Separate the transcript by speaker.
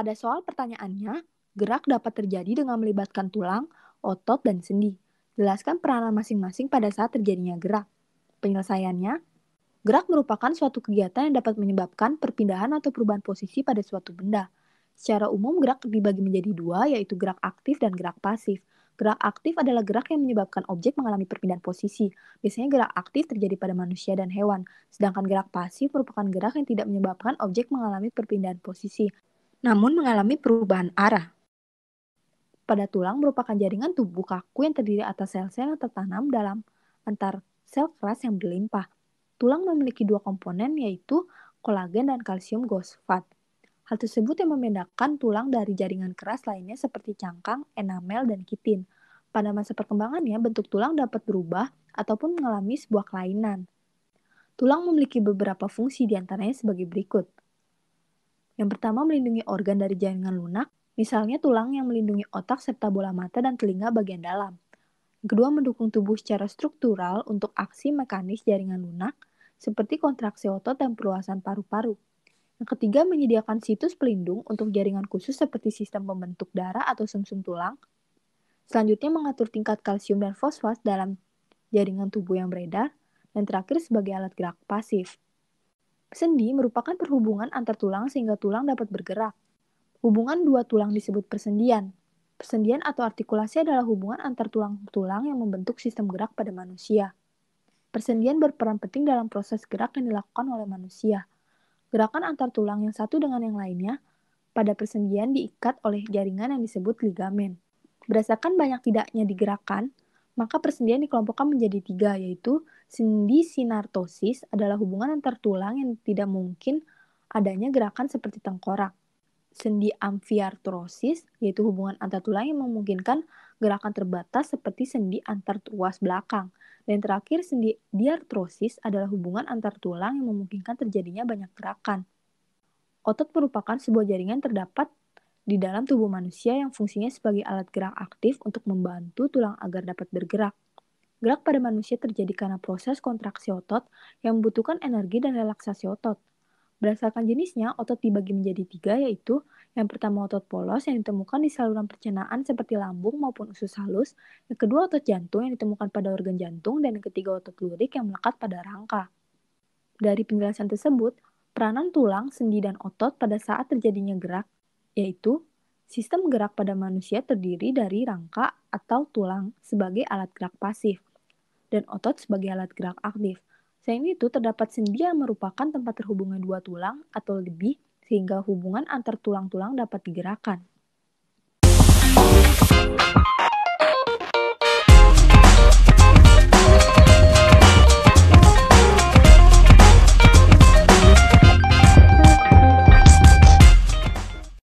Speaker 1: Pada soal pertanyaannya, gerak dapat terjadi dengan melibatkan tulang, otot, dan sendi. Jelaskan peranan masing-masing pada saat terjadinya gerak. Penyelesaiannya, gerak merupakan suatu kegiatan yang dapat menyebabkan perpindahan atau perubahan posisi pada suatu benda. Secara umum, gerak dibagi menjadi dua, yaitu gerak aktif dan gerak pasif. Gerak aktif adalah gerak yang menyebabkan objek mengalami perpindahan posisi. Biasanya gerak aktif terjadi pada manusia dan hewan, sedangkan gerak pasif merupakan gerak yang tidak menyebabkan objek mengalami perpindahan posisi namun mengalami perubahan arah. Pada tulang merupakan jaringan tubuh kaku yang terdiri atas sel-sel yang tertanam dalam antar sel keras yang berlimpah. Tulang memiliki dua komponen yaitu kolagen dan kalsium gosfat. Hal tersebut yang membedakan tulang dari jaringan keras lainnya seperti cangkang, enamel, dan kitin. Pada masa perkembangannya, bentuk tulang dapat berubah ataupun mengalami sebuah kelainan. Tulang memiliki beberapa fungsi diantaranya sebagai berikut. Yang pertama melindungi organ dari jaringan lunak, misalnya tulang yang melindungi otak serta bola mata dan telinga bagian dalam. Yang kedua mendukung tubuh secara struktural untuk aksi mekanis jaringan lunak, seperti kontraksi otot dan perluasan paru-paru. Yang ketiga menyediakan situs pelindung untuk jaringan khusus seperti sistem pembentuk darah atau sumsum tulang. Selanjutnya mengatur tingkat kalsium dan fosfat dalam jaringan tubuh yang beredar. Dan terakhir sebagai alat gerak pasif. Sendi merupakan perhubungan antar tulang sehingga tulang dapat bergerak. Hubungan dua tulang disebut persendian. Persendian atau artikulasi adalah hubungan antar tulang-tulang yang membentuk sistem gerak pada manusia. Persendian berperan penting dalam proses gerak yang dilakukan oleh manusia. Gerakan antar tulang yang satu dengan yang lainnya pada persendian diikat oleh jaringan yang disebut ligamen. Berdasarkan banyak tidaknya digerakkan, maka persendian dikelompokkan menjadi tiga, yaitu sendi sinartosis adalah hubungan antar tulang yang tidak mungkin adanya gerakan seperti tengkorak. Sendi amfiartrosis yaitu hubungan antar tulang yang memungkinkan gerakan terbatas seperti sendi antar tuas belakang. Dan terakhir, sendi diartrosis adalah hubungan antar tulang yang memungkinkan terjadinya banyak gerakan. Otot merupakan sebuah jaringan terdapat di dalam tubuh manusia yang fungsinya sebagai alat gerak aktif untuk membantu tulang agar dapat bergerak. Gerak pada manusia terjadi karena proses kontraksi otot yang membutuhkan energi dan relaksasi otot. Berdasarkan jenisnya, otot dibagi menjadi tiga yaitu yang pertama otot polos yang ditemukan di saluran pencernaan seperti lambung maupun usus halus, yang kedua otot jantung yang ditemukan pada organ jantung, dan yang ketiga otot lurik yang melekat pada rangka. Dari penjelasan tersebut, peranan tulang, sendi, dan otot pada saat terjadinya gerak yaitu sistem gerak pada manusia terdiri dari rangka atau tulang sebagai alat gerak pasif dan otot sebagai alat gerak aktif. Selain itu, terdapat sendi yang merupakan tempat terhubungnya dua tulang atau lebih sehingga hubungan antar tulang-tulang dapat digerakkan.